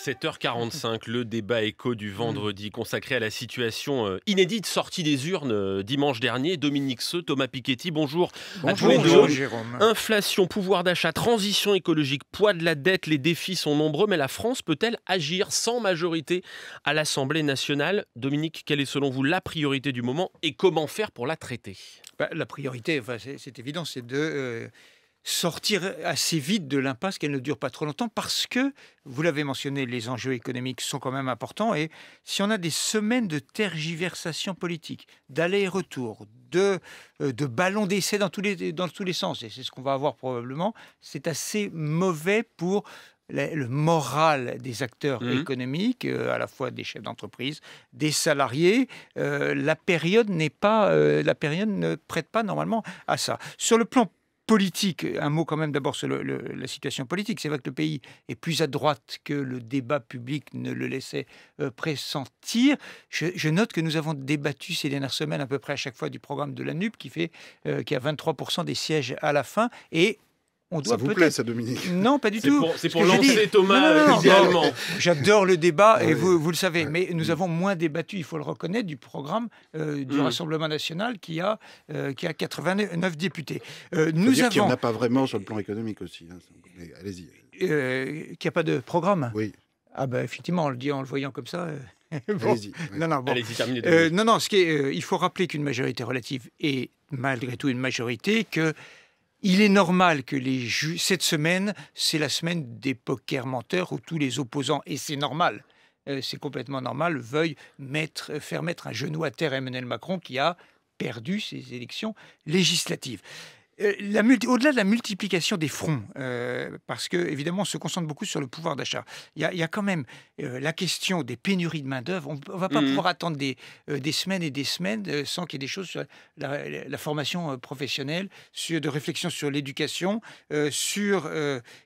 7h45, le débat écho du mm. vendredi consacré à la situation euh, inédite sortie des urnes euh, dimanche dernier. Dominique Seux, Thomas Piketty, bonjour, à tous les deux. Inflation, pouvoir d'achat, transition écologique, poids de la dette, les défis sont nombreux, mais la France peut-elle agir sans majorité à l'Assemblée nationale Dominique, quelle est selon vous la priorité du moment et comment faire pour la traiter bah, La priorité, c'est évident, c'est de... Euh, sortir assez vite de l'impasse, qu'elle ne dure pas trop longtemps, parce que, vous l'avez mentionné, les enjeux économiques sont quand même importants, et si on a des semaines de tergiversation politique, d'aller et retour, de, euh, de ballons d'essai dans, tous les, dans tous les sens, et c'est ce qu'on va avoir probablement, c'est assez mauvais pour le moral des acteurs mmh. économiques, euh, à la fois des chefs d'entreprise, des salariés. Euh, la période n'est pas, la période ne prête pas normalement à ça. Sur le plan politique. Un mot quand même d'abord sur la situation politique. C'est vrai que le pays est plus à droite que le débat public ne le laissait euh, pressentir. Je, note que nous avons débattu ces dernières semaines à peu près à chaque fois du programme de la NUP qui fait qu'il euh, qui a 23% des sièges à la fin et ça vous plaît, ça, Dominique Non, pas du tout. C'est pour, lancer Thomas idéalement. J'adore le débat et vous, vous, le savez, mais nous avons moins débattu, il faut le reconnaître, du programme euh, du mm. Rassemblement national qui a, euh, qui a 89 députés. Euh, nous avons. Qu'il n'y en a pas vraiment sur le plan économique aussi. Hein. Allez-y. Euh, qu'il n'y a pas de programme Oui. Ah ben effectivement, on le dit en le voyant comme ça. Allez-y. Non, non, non, non, ce qui est, il faut rappeler qu'une majorité relative est malgré tout une majorité, que il est normal que les Cette semaine, c'est la semaine des poker menteurs où tous les opposants, et c'est normal, euh, c'est complètement normal, veuillent faire mettre un genou à terre Emmanuel Macron qui a perdu ses élections législatives. Euh, au-delà de la multiplication des fronts, euh, parce que évidemment on se concentre beaucoup sur le pouvoir d'achat, il y, a quand même euh, la question des pénuries de main d'œuvre. On, ne va pas mmh. pouvoir attendre des, semaines et des semaines sans qu'il y ait des choses sur la, formation professionnelle, sur de réflexion sur l'éducation, sur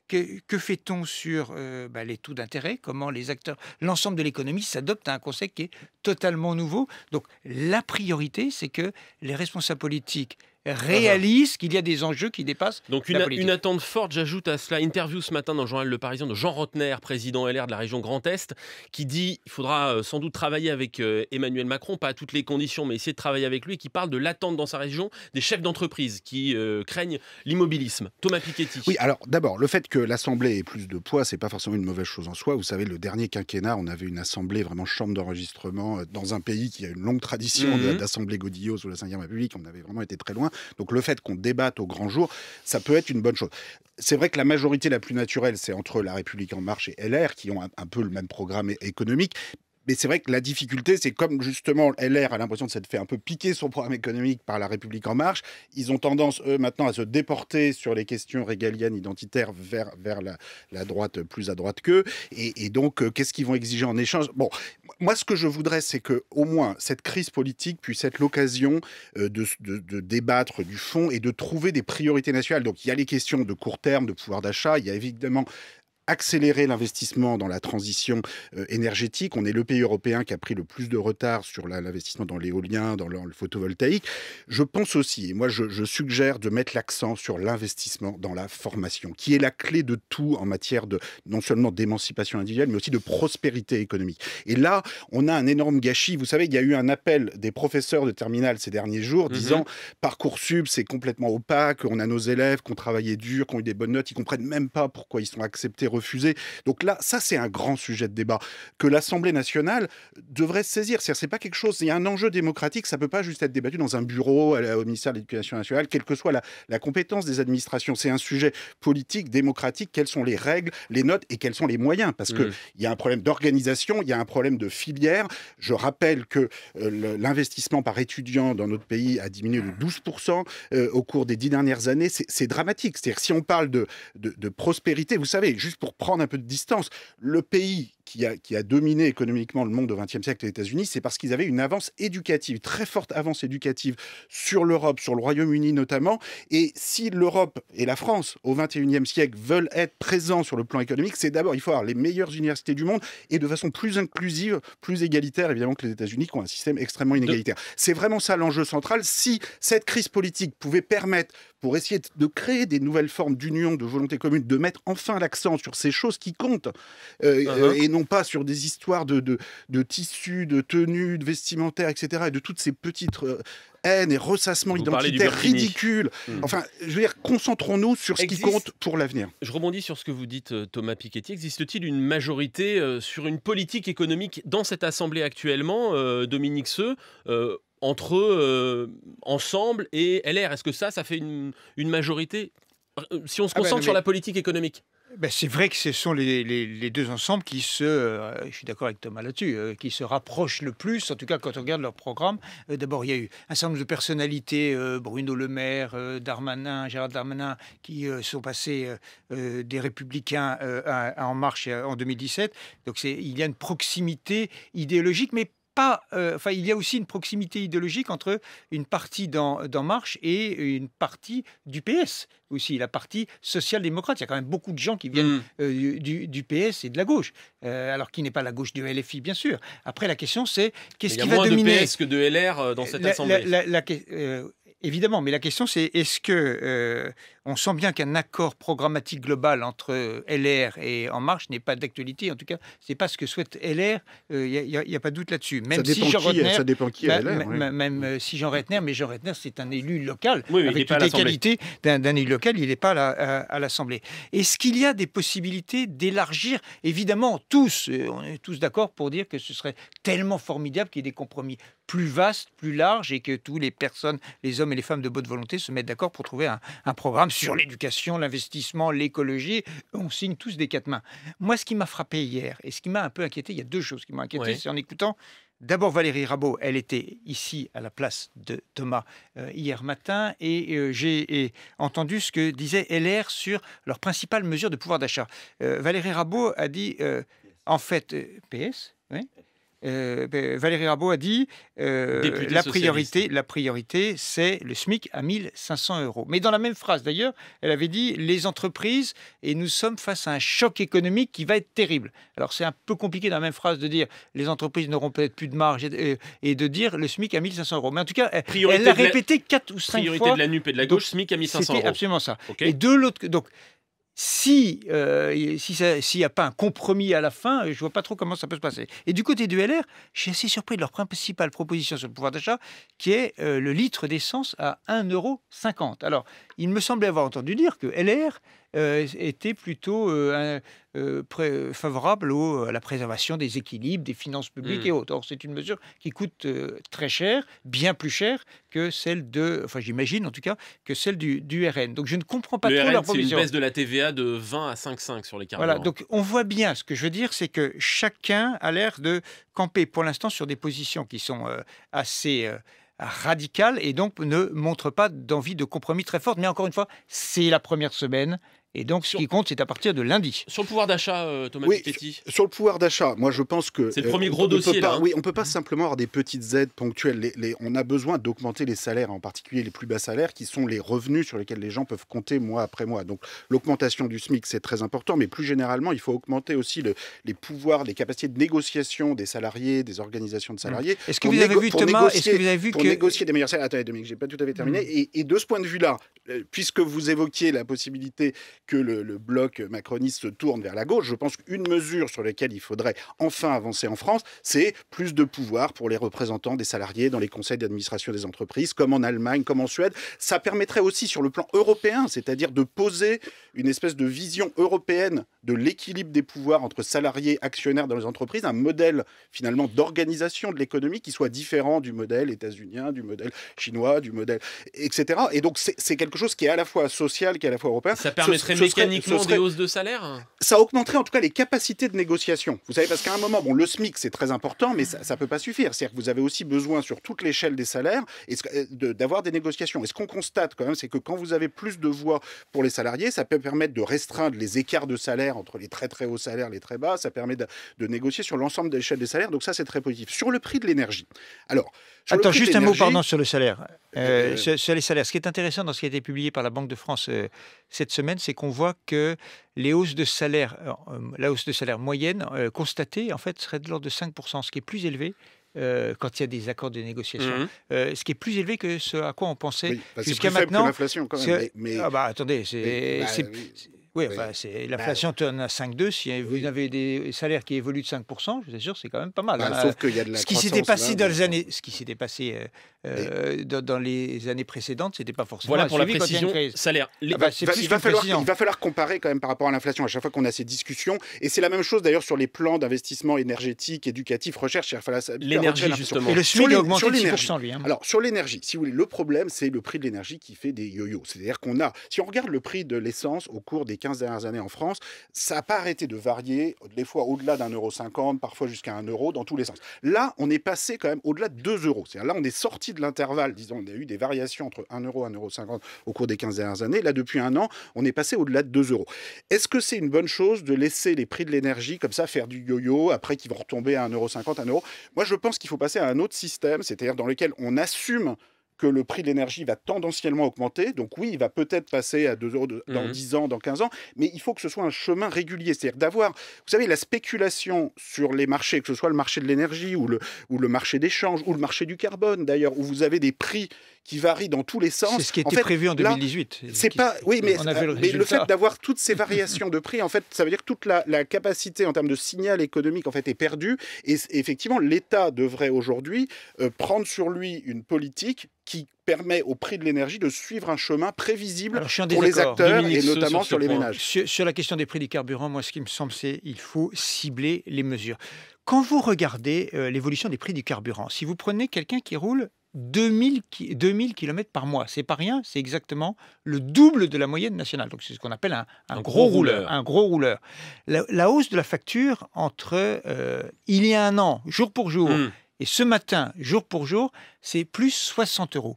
que, fait-on sur bah, les taux d'intérêt, comment les acteurs, l'ensemble de l'économie s'adopte à un conseil qui est totalement nouveau. Donc la priorité, c'est que les responsables politiques réalise qu'il y a des enjeux qui dépassent. Donc une, une attente forte, j'ajoute à cela, interview ce matin dans le journal Le Parisien de Jean Rotner, président LR de la région Grand Est, qui dit il faudra euh, sans doute travailler avec euh, Emmanuel Macron, pas à toutes les conditions, mais essayer de travailler avec lui, qui parle de l'attente dans sa région des chefs d'entreprise qui euh, craignent l'immobilisme. Thomas Piketty. Oui, alors d'abord, le fait que l'Assemblée ait plus de poids, c'est pas forcément une mauvaise chose en soi. Vous savez, le dernier quinquennat, on avait une Assemblée vraiment chambre d'enregistrement dans un pays qui a une longue tradition mhm. d'Assemblée Godillot sous la Ve République. On avait vraiment été très loin. Donc le fait qu'on débatte au grand jour, ça peut être une bonne chose. C'est vrai que la majorité la plus naturelle, c'est entre La République en marche et LR, qui ont un, peu le même programme économique mais c'est vrai que la difficulté, c'est comme justement LR a l'impression de s'être fait un peu piquer son programme économique par La République En Marche, ils ont tendance, eux, maintenant à se déporter sur les questions régaliennes identitaires vers, vers la, droite plus à droite qu'eux. Et, et, donc, euh, qu'est-ce qu'ils vont exiger en échange Bon, moi, ce que je voudrais, c'est que au moins cette crise politique puisse être l'occasion euh, de, de, débattre du fond et de trouver des priorités nationales. Donc, il y a les questions de court terme, de pouvoir d'achat, il y a évidemment accélérer l'investissement dans la transition euh, énergétique. On est le pays européen qui a pris le plus de retard sur l'investissement dans l'éolien, dans le, photovoltaïque. Je pense aussi, et moi je, suggère de mettre l'accent sur l'investissement dans la formation, qui est la clé de tout en matière de non seulement d'émancipation individuelle, mais aussi de prospérité économique. Et là, on a un énorme gâchis. Vous savez, il y a eu un appel des professeurs de terminale ces derniers jours, mm-hmm. disant Parcoursup, c'est complètement opaque, on a nos élèves qui ont travaillé dur, qui ont eu des bonnes notes, ils comprennent même pas pourquoi ils sont acceptés refusé. Donc là, ça, c'est un grand sujet de débat que l'Assemblée nationale devrait saisir. C'est-à-dire, pas quelque chose. Il y a un enjeu démocratique, ça peut pas juste être débattu dans un bureau au ministère de l'Éducation nationale, quelle que soit la, compétence des administrations. C'est un sujet politique, démocratique. Quelles sont les règles, les notes et quels sont les moyens Parce que qu'il mmh. y a un problème d'organisation, il y a un problème de filière. Je rappelle que euh, l'investissement par étudiant dans notre pays a diminué de 12% mmh. euh, au cours des dix dernières années. C'est dramatique. C'est-à-dire, si on parle de, de, de prospérité, vous savez, juste pour pour prendre un peu de distance. Le pays qui a, dominé économiquement le monde au XXe siècle, les États-Unis, c'est parce qu'ils avaient une avance éducative, très forte avance éducative sur l'Europe, sur le Royaume-Uni notamment. Et si l'Europe et la France au XXIe siècle veulent être présents sur le plan économique, c'est d'abord, il faut avoir les meilleures universités du monde et de façon plus inclusive, plus égalitaire, évidemment, que les États-Unis qui ont un système extrêmement inégalitaire. C'est vraiment ça l'enjeu central. Si cette crise politique pouvait permettre, pour essayer de créer des nouvelles formes d'union, de volonté commune, de mettre enfin l'accent sur ces choses qui comptent, euh, uh-huh. euh, non pas sur des histoires de, tissus, de tenues, de vestimentaires, etc., et de toutes ces petites euh, haines et ressassements identitaires ridicules. Hmm. Enfin, je veux dire, concentrons-nous sur ce qui compte pour l'avenir. Je rebondis sur ce que vous dites, euh, Thomas Piketty. Existe-t-il une majorité euh, sur une politique économique dans cette Assemblée actuellement, Dominique Seux entre ensemble et LR, est-ce que ça, ça fait une, majorité si on se ah ben, concentre sur la politique économique ben, c'est vrai que ce sont les, deux ensembles qui se, euh, je suis d'accord avec Thomas là-dessus, euh, qui se rapprochent le plus, en tout cas quand on regarde leur programme. Euh, d'abord, il y a eu un certain nombre de personnalités, Bruno Le Maire, Darmanin, Gérard Darmanin, qui sont passés des Républicains à, En Marche en 2017. Donc il y a une proximité idéologique, mais pas, euh, enfin, il y a aussi une proximité idéologique entre une partie dans, Marche et une partie du PS aussi, la partie social-démocrate. Il y a quand même beaucoup de gens qui viennent mm. euh, du, PS et de la gauche, euh, alors qu'il n'est pas la gauche du LFI, bien sûr. Après, la question, c'est qu'est-ce qui va dominer Il y a moins de PS que de LR dans cette assemblée. évidemment, mais la question, c'est est-ce que on sent bien qu'un accord programmatique global entre euh, LR et En Marche n'est pas d'actualité. En tout cas, c'est pas ce que souhaite LR. Il n'y a, pas de doute là-dessus. Même si Jean euh, Retner, ça dépend qui est LR. Même euh, si Jean Retner, mais Jean Retner, c'est un élu local avec toutes les qualités d'un élu local. Il n'est pas là, à, l'Assemblée. Est-ce qu'il y a des possibilités d'élargir Évidemment, tous, on est tous d'accord pour dire que ce serait tellement formidable qu'il y ait des compromis plus vastes, plus larges, et que tous les personnes, les hommes et les femmes de bonne volonté, se mettent d'accord pour trouver un, un programme sur l'éducation, l'investissement, l'écologie. On signe tous des quatre mains. Moi, ce qui m'a frappé hier et ce qui m'a un peu inquiété, il y a deux choses qui m'ont inquiété, en écoutant D'abord Valérie Rabault, elle était ici à la place de Thomas euh, hier matin et euh, j'ai entendu ce que disait LR sur leur principale mesure de pouvoir d'achat. Euh, Valérie Rabault a dit en fait PS, euh, ben, Valérie Rabault a dit euh, la priorité, la priorité, c'est le SMIC à 1500 euros. Mais dans la même phrase d'ailleurs, elle avait dit les entreprises et nous sommes face à un choc économique qui va être terrible. Alors c'est un peu compliqué dans la même phrase de dire les entreprises n'auront peut-être plus de marge et de dire le SMIC à 1500 euros. Mais en tout cas, elle l'a répété quatre ou cinq fois. Priorité de la NUP et de la gauche, SMIC à 1500 euros. C'était absolument ça. Et de l'autre, donc si euh, s'il n'y a pas un compromis à la fin, je vois pas trop comment ça peut se passer. Et du côté du LR, je suis assez surpris de leur principale proposition sur le pouvoir d'achat, qui est euh, le litre d'essence à 1,50€. Alors, il me semblait avoir entendu dire que LR euh, était plutôt euh, euh, favorable à la préservation des équilibres, des finances publiques hmm. et autres. Or, c'est une mesure qui coûte très cher, bien plus cher que celle de, enfin j'imagine en tout cas, que celle du, RN. Donc je ne comprends pas trop RN, une baisse de la TVA de 20 à 5,5 sur les carburants. Voilà, donc on voit bien, ce que je veux dire, c'est que chacun a l'air de camper pour l'instant sur des positions qui sont assez radicale et donc ne montre pas d'envie de compromis très forte. Mais encore une fois, c'est la première semaine, et donc, ce qui compte, c'est à partir de lundi. Sur le pouvoir d'achat, euh, Thomas oui, Sur le pouvoir d'achat, moi, je pense que. C'est le euh, premier gros dossier. Hein. Oui, on ne peut pas simplement avoir des petites aides ponctuelles. Les, on a besoin d'augmenter les salaires, en particulier les plus bas salaires, qui sont les revenus sur lesquels les gens peuvent compter mois après mois. Donc, l'augmentation du SMIC, c'est très important, mais plus généralement, il faut augmenter aussi les pouvoirs, les capacités de négociation des salariés, des organisations de hum. salariés. Est-ce que, vous avez vu, Thomas est négocier des meilleurs salaires. Attendez, Dominique, je n'ai pas tout à fait terminé. Hum. Et, et de ce point de vue-là, euh, puisque vous évoquiez la possibilité que le, bloc macroniste se tourne vers la gauche. Je pense qu'une mesure sur laquelle il faudrait enfin avancer en France, c'est plus de pouvoir pour les représentants des salariés dans les conseils d'administration des entreprises, comme en Allemagne, comme en Suède. Ça permettrait aussi sur le plan européen, c'est-à-dire de poser une espèce de vision européenne de l'équilibre des pouvoirs entre salariés, actionnaires dans les entreprises, un modèle finalement d'organisation de l'économie qui soit différent du modèle états-unien, du modèle chinois, du modèle, etc. Et donc c'est quelque chose qui est à la fois social, qui est à la fois européen. Ça permettrait mécaniquement des hausses de salaire Ça augmenterait en tout cas les capacités de négociation. Vous savez, parce qu'à un moment, bon, le SMIC, c'est très important, mais ça ne peut pas suffire. C'est-à-dire que vous avez aussi besoin, sur toute l'échelle des salaires, euh, d'avoir des négociations. Et ce qu'on constate quand même, c'est que quand vous avez plus de voix pour les salariés, ça peut permettre de restreindre les écarts de salaire entre les très très hauts salaires, et les très bas. Ça permet de, de négocier sur l'ensemble de l'échelle des salaires. Donc ça, c'est très positif. Sur le prix de l'énergie. Alors, Attends, juste un mot, pardon, sur le salaire. Euh, euh, euh. sur, les salaires. Ce qui est intéressant dans ce qui a été publié par la Banque de France cette semaine, c'est qu'on voit que les hausses de salaire, la hausse de salaire moyenne constatée, en fait, serait de l'ordre de 5%, ce qui est plus élevé quand il y a des accords de négociation, mhm. ce qui est plus élevé que ce à quoi on pensait bah, jusqu'à maintenant. L'inflation, quand même. Mais, Ah bah, attendez, c'est bah, oui, c'est, bah, l'inflation euh, tourne à 5,2. Si vous avez des salaires qui évoluent de 5%, je vous assure, c'est quand même pas mal. Bah, hein. sauf qu'il y a de la ce qui s'était passé dans les années, ce qui s'était passé euh, euh, dans, les années précédentes, c'était pas forcément. Voilà pour la précision. Salaire. il, va, falloir, comparer quand même par rapport à l'inflation à chaque fois qu'on a ces discussions. Et c'est la même chose d'ailleurs sur les plans d'investissement énergétique, éducatif, recherche. L'énergie justement. Et le SMIC a lui. Hein. Alors sur l'énergie, si vous voulez, le problème c'est le prix de l'énergie qui fait des yo-yo. C'est-à-dire qu'on a, si on regarde le prix de l'essence au cours des 15 dernières années en France, ça n'a pas arrêté de varier, des fois au-delà d'un euro 50, parfois jusqu'à un euro, dans tous les sens. Là, on est passé quand même au-delà de 2 euros. cest là, on est sorti de l'intervalle, disons, on a eu des variations entre 1 euro et 1,50 euro au cours des 15 dernières années. Là, depuis un an, on est passé au-delà de 2 euros. Est-ce que c'est une bonne chose de laisser les prix de l'énergie comme ça faire du yo-yo, après qu'ils vont retomber à 1,50 euro, 1 euro Moi, je pense qu'il faut passer à un autre système, c'est-à-dire dans lequel on assume que le prix de l'énergie va tendanciellement augmenter. Donc oui, il va peut-être passer à 2 euros dans 10 mhm. ans, dans 15 ans, mais il faut que ce soit un chemin régulier. C'est-à-dire d'avoir, vous savez, la spéculation sur les marchés, que ce soit le marché de l'énergie ou le, ou le marché d'échange ou le marché du carbone d'ailleurs, où vous avez des prix qui varient dans tous les sens. C'est ce qui était prévu en 2018. C'est pas, oui, euh, mais, le, fait d'avoir toutes ces variations de prix, en fait, ça veut dire que toute la, capacité en termes de signal économique en fait est perdue. Et effectivement, l'État devrait aujourd'hui euh, prendre sur lui une politique qui permet au prix de l'énergie de suivre un chemin prévisible pour les acteurs et notamment sur, les ménages. Sur, la question des prix des carburants, moi ce qui me semble c'est il faut cibler les mesures. Quand vous regardez euh, l'évolution des prix du carburant, si vous prenez quelqu'un qui roule 2000, 2000 km par mois. C'est pas rien, c'est exactement le double de la moyenne nationale. Donc c'est ce qu'on appelle un, gros, rouleur. Un gros rouleur. La, hausse de la facture entre euh, il y a un an, jour pour jour, hmm. Et ce matin, jour pour jour, c'est plus 60 euros.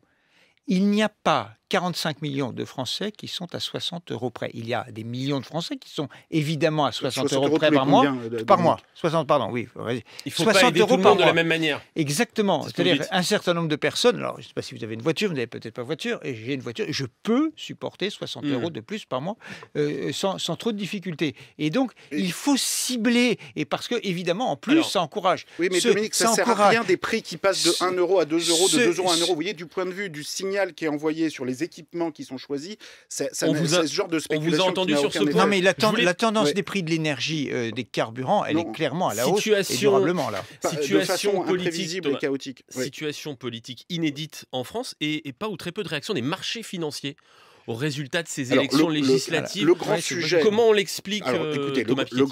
Il n'y a pas 45 millions de Français qui sont à 60 euros près. Il y a des millions de Français qui sont évidemment à 60, euros, près par mois. Euh, par mois. 60, pardon, oui. Il faut 60 pas aider euros de la même manière. Exactement. C'est-à-dire un certain nombre de personnes, alors je ne sais pas si vous avez une voiture, vous n'avez peut-être pas de voiture, et j'ai une voiture, je peux supporter 60 mm. euros de plus par mois euh, sans, sans, trop de difficultés. Et donc, il faut cibler, et parce que évidemment, en plus, ça encourage. Oui, mais Dominique, ça, sert à rien des prix qui passent de 1 euro à 2 euros, de 2 euros à 1 euro. Vous voyez, du point de vue du signal qui est envoyé sur les équipements qui sont choisis, c'est ce genre de spéculation. On vous a entendu sur ce point. Non, mais la, tendance des prix de l'énergie, euh, des carburants, elle est clairement à la hausse durablement Situation politique chaotique. Situation politique inédite en France et, et pas ou très peu de réaction des marchés financiers au résultat de ces élections législatives. Le, grand sujet. Comment on l'explique euh,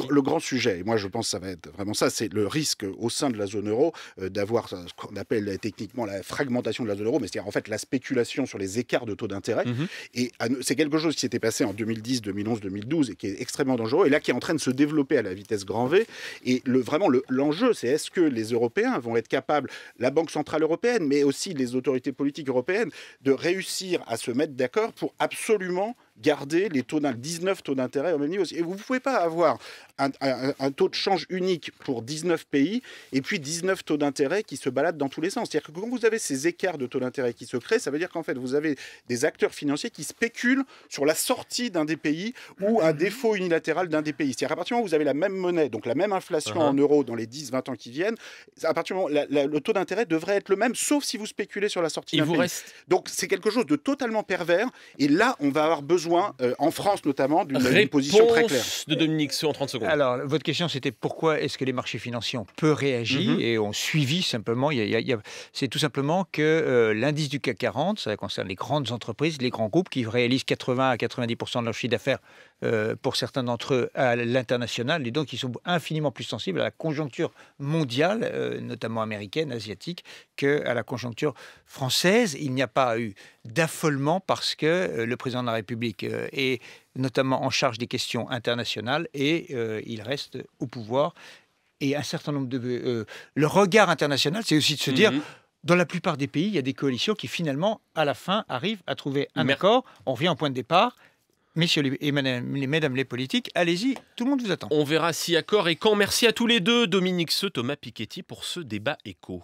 le, grand sujet, moi je pense que ça va être vraiment ça, c'est le risque au sein de la zone euro euh, d'avoir euh, ce qu'on appelle techniquement la fragmentation de la zone euro, mais c'est-à-dire en fait la spéculation sur les écarts de taux d'intérêt. Mhm. Et ah, c'est quelque chose qui s'était passé en 2010, 2011, 2012 et qui est extrêmement dangereux, et là qui est en train de se développer à la vitesse grand V. Et le, vraiment l'enjeu, c'est est-ce que les Européens vont être capables, la Banque Centrale Européenne, mais aussi les autorités politiques européennes, de réussir à se mettre d'accord pour absolument garder les taux 19 taux d'intérêt au même niveau. Et vous ne pouvez pas avoir un, taux de change unique pour 19 pays et puis 19 taux d'intérêt qui se baladent dans tous les sens. C'est-à-dire que quand vous avez ces écarts de taux d'intérêt qui se créent, ça veut dire qu'en fait, vous avez des acteurs financiers qui spéculent sur la sortie d'un des pays ou un mhm. défaut unilatéral d'un des pays. C'est-à-dire à partir du moment où vous avez la même monnaie, donc la même inflation en uh-huh. euros dans les 10-20 ans qui viennent, à partir du moment, le taux d'intérêt devrait être le même, sauf si vous spéculez sur la sortie d'un pays. Reste... Donc c'est quelque chose de totalement pervers. Et là, on va avoir besoin euh, en France notamment, d'une position très claire. de Dominique en 30 secondes. Alors, votre question, c'était pourquoi est-ce que les marchés financiers ont peu réagi mhm. et ont suivi simplement C'est tout simplement que euh, l'indice du CAC 40, ça concerne les grandes entreprises, les grands groupes qui réalisent 80 à 90 de leur chiffre d'affaires euh, pour certains d'entre eux à l'international, et donc ils sont infiniment plus sensibles à la conjoncture mondiale, euh, notamment américaine, asiatique, qu'à la conjoncture française. Il n'y a pas eu d'affolement parce que euh, le président de la République est notamment en charge des questions internationales et il reste au pouvoir. Et un certain nombre de... le regard international, c'est aussi de se dire mhm. dans la plupart des pays, il y a des coalitions qui finalement, à la fin, arrivent à trouver un accord. On revient au point de départ messieurs et mesdames les politiques, allez-y, tout le monde vous attend. On verra si accord et quand. Merci à tous les deux, Dominique Seux, Thomas Piketty, pour ce débat écho.